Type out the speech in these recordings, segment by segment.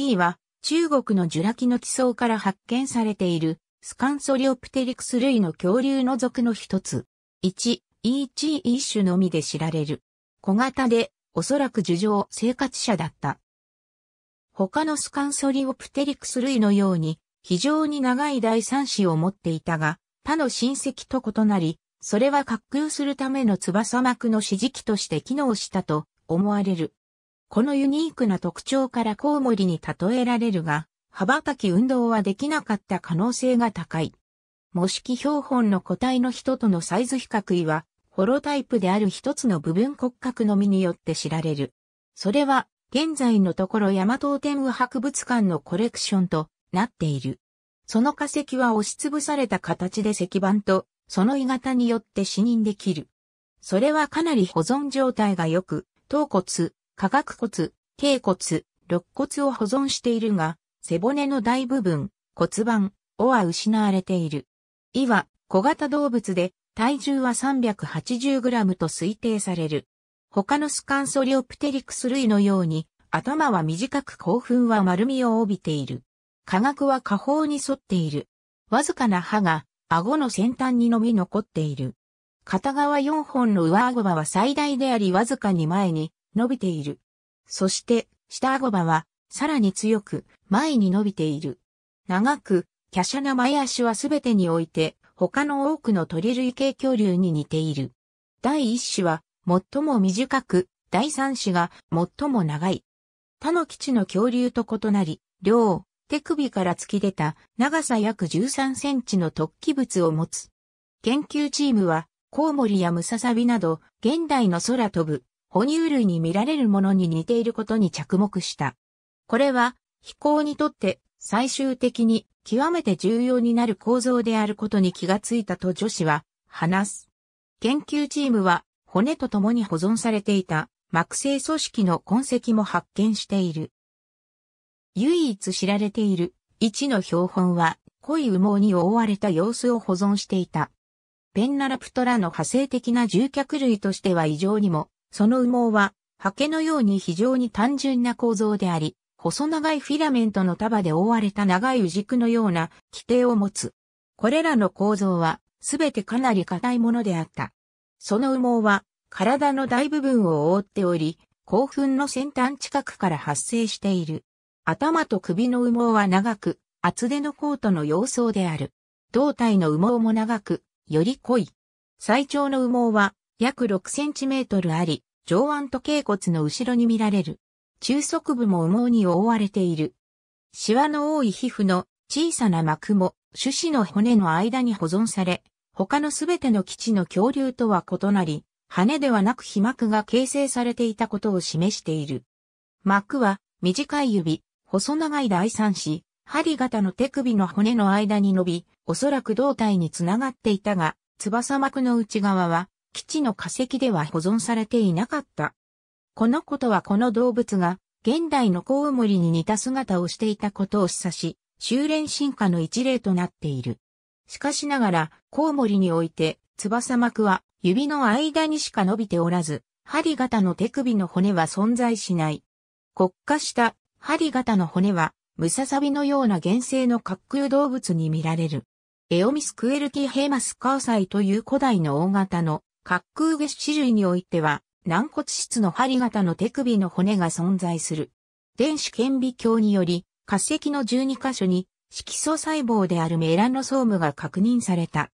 イーは中国のジュラ紀の地層から発見されているスカンソリオプテリクス類の恐竜の属の一つ。1、E1 一種のみで知られる。小型でおそらく樹上生活者だった。他のスカンソリオプテリクス類のように非常に長い第三子を持っていたが、他の親戚と異なり、それは滑空するための翼膜の指示器として機能したと思われる。このユニークな特徴からコウモリに例えられるが、羽ばたき運動はできなかった可能性が高い。模式標本の個体の人とのサイズ比較位は、ホロタイプである一つの部分骨格のみによって知られる。それは、現在のところ山東天武博物館のコレクションとなっている。その化石は押しつぶされた形で石板と、その鋳型によって死認できる。それはかなり保存状態が良く、頭骨、下顎骨、頸骨、肋骨を保存しているが、背骨の大部分、骨盤、尾は失われている。胃は小型動物で体重は 380g と推定される。他のスカンソリオプテリクス類のように頭は短く興奮は丸みを帯びている。下顎は下方に沿っている。わずかな歯が顎の先端にのみ残っている。片側4本の上顎歯は最大でありわずかに前に伸びている。そして、下顎歯は、さらに強く、前に伸びている。長く、華奢な前足はすべてにおいて、他の多くの鳥類系恐竜に似ている。第一種は、最も短く、第三種が最も長い。他の基地の恐竜と異なり、両、手首から突き出た長さ約13センチの突起物を持つ。研究チームは、コウモリやムササビなど、現代の空飛ぶ哺乳類に見られるものに似ていることに着目した。これは飛行にとって最終的に極めて重要になる構造であることに気がついたと女子は話す。研究チームは骨と共に保存されていた膜性組織の痕跡も発見している。唯一知られている1の標本は濃い羽毛に覆われた様子を保存していた。ペンナラプトラの派生的な獣脚類としては異常にもその羽毛は、ハケのように非常に単純な構造であり、細長いフィラメントの束で覆われた長い羽軸のような規定を持つ。これらの構造は、すべてかなり硬いものであった。その羽毛は、体の大部分を覆っており、興奮の先端近くから発生している。頭と首の羽毛は長く、厚手のコートの様相である。胴体の羽毛も長く、より濃い。最長の羽毛は約6センチメートルあり、上腕と頸骨の後ろに見られる。中足部も羽毛に覆われている。シワの多い皮膚の小さな膜も種子の骨の間に保存され、他のすべての基地の恐竜とは異なり、羽ではなく皮膜が形成されていたことを示している。膜は短い指、細長い第三子、針型の手首の骨の間に伸び、おそらく胴体につながっていたが、翼膜の内側は基地の化石では保存されていなかった。このことはこの動物が現代のコウモリに似た姿をしていたことを示唆し、修練進化の一例となっている。しかしながら、コウモリにおいて、翼膜は指の間にしか伸びておらず、針型の手首の骨は存在しない。骨化した針型の骨は、ムササビのような原生の滑空動物に見られる。エオミスクエルティヘマスカーサイという古代の大型の滑空下種類においては、軟骨質の針型の手首の骨が存在する。電子顕微鏡により、化石の12箇所に色素細胞であるメラノソームが確認された。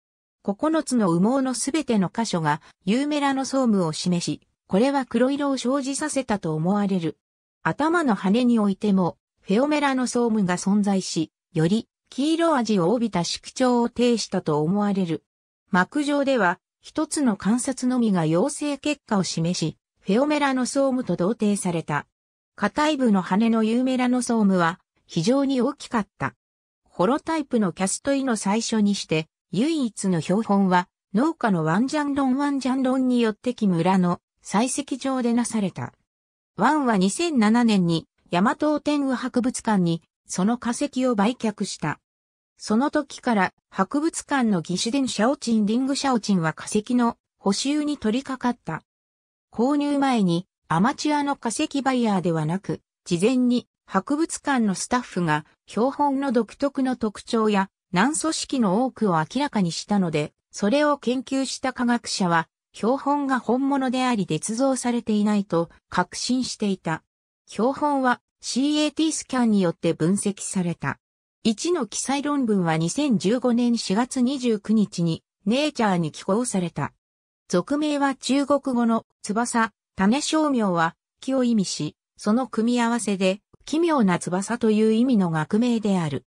9つの羽毛のすべての箇所がユーメラノソームを示し、これは黒色を生じさせたと思われる。頭の羽においても、フェオメラノソームが存在し、より黄色味を帯びた色調を呈したと思われる。膜上では一つの観察のみが陽性結果を示し、フェオメラノソームと同定された。下体部の羽のユーメラノソームは非常に大きかった。ホロタイプのキャストイの最初にして、唯一の標本は農家のワンジャンロンワンジャンロンによって木村の採石場でなされた。ワンは2007年に大和天狗博物館にその化石を売却した。その時から博物館の義手伝シャオチンリングシャオチンは化石の補修に取り掛かった。購入前にアマチュアの化石バイヤーではなく、事前に博物館のスタッフが標本の独特の特徴や難組織の多くを明らかにしたので、それを研究した科学者は標本が本物であり捏造されていないと確信していた。標本は CAT スキャンによって分析された。1の記載論文は2015年4月29日にネイチャーに寄稿された。俗名は中国語の翼、種商名は木を意味し、その組み合わせで奇妙な翼という意味の学名である。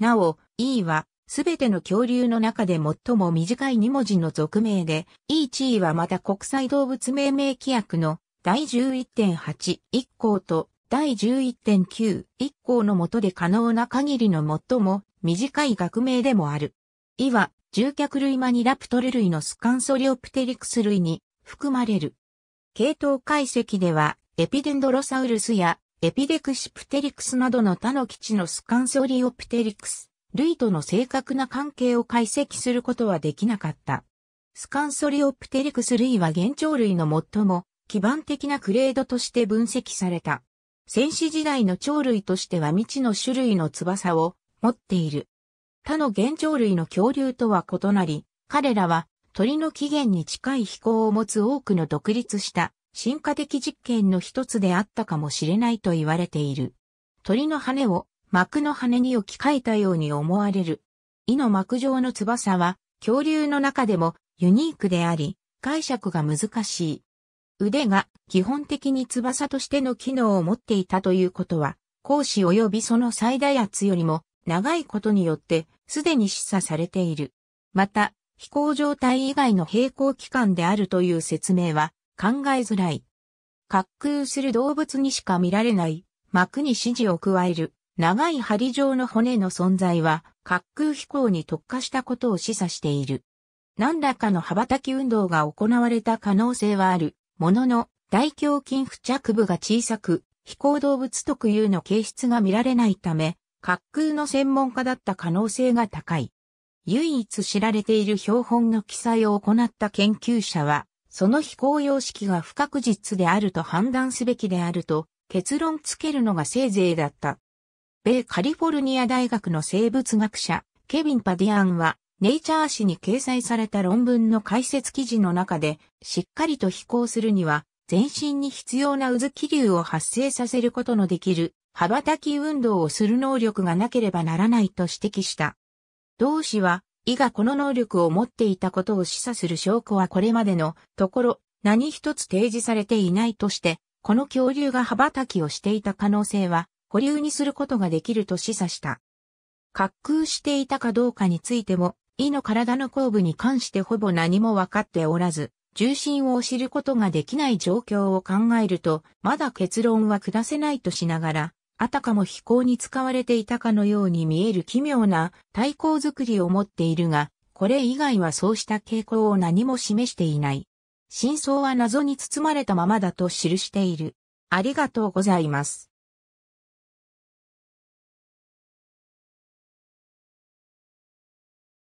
なお、E はすべての恐竜の中で最も短い2文字の俗名で、E 地位はまた国際動物命名規約の第11.8、1項と第11.9、一項の下で可能な限りの最も短い学名でもある。いは、獣脚類マニラプトル類のスカンソリオプテリクス類に含まれる。系統解析では、エピデンドロサウルスやエピデクシプテリクスなどの他の基地のスカンソリオプテリクス、類との正確な関係を解析することはできなかった。スカンソリオプテリクス類は現鳥類の最も基盤的なクレードとして分析された。戦士時代の鳥類としては未知の種類の翼を持っている。他の原鳥類の恐竜とは異なり、彼らは鳥の起源に近い飛行を持つ多くの独立した進化的実験の一つであったかもしれないと言われている。鳥の羽を膜の羽に置き換えたように思われる。胃の膜状の翼は恐竜の中でもユニークであり、解釈が難しい。腕が基本的に翼としての機能を持っていたということは、講師及びその最大圧よりも長いことによってすでに示唆されている。また、飛行状態以外の平行期間であるという説明は考えづらい。滑空する動物にしか見られない膜に指示を加える長い針状の骨の存在は滑空飛行に特化したことを示唆している。何らかの羽ばたき運動が行われた可能性はあるものの、大胸筋付着部が小さく、飛行動物特有の形質が見られないため、滑空の専門家だった可能性が高い。唯一知られている標本の記載を行った研究者は、その飛行様式が不確実であると判断すべきであると結論つけるのがせいぜいだった。米カリフォルニア大学の生物学者、ケビン・パディアンは、ネイチャー誌に掲載された論文の解説記事の中で、しっかりと飛行するには、全身に必要な渦気流を発生させることのできる、羽ばたき運動をする能力がなければならないと指摘した。同氏は、以がこの能力を持っていたことを示唆する証拠はこれまでのところ、何一つ提示されていないとして、この恐竜が羽ばたきをしていた可能性は、保留にすることができると示唆した。滑空していたかどうかについても、胃の体の後部に関してほぼ何も分かっておらず、重心を知ることができない状況を考えると、まだ結論は下せないとしながら、あたかも飛行に使われていたかのように見える奇妙な対抗づくりを持っているが、これ以外はそうした傾向を何も示していない。真相は謎に包まれたままだと記している。ありがとうございます。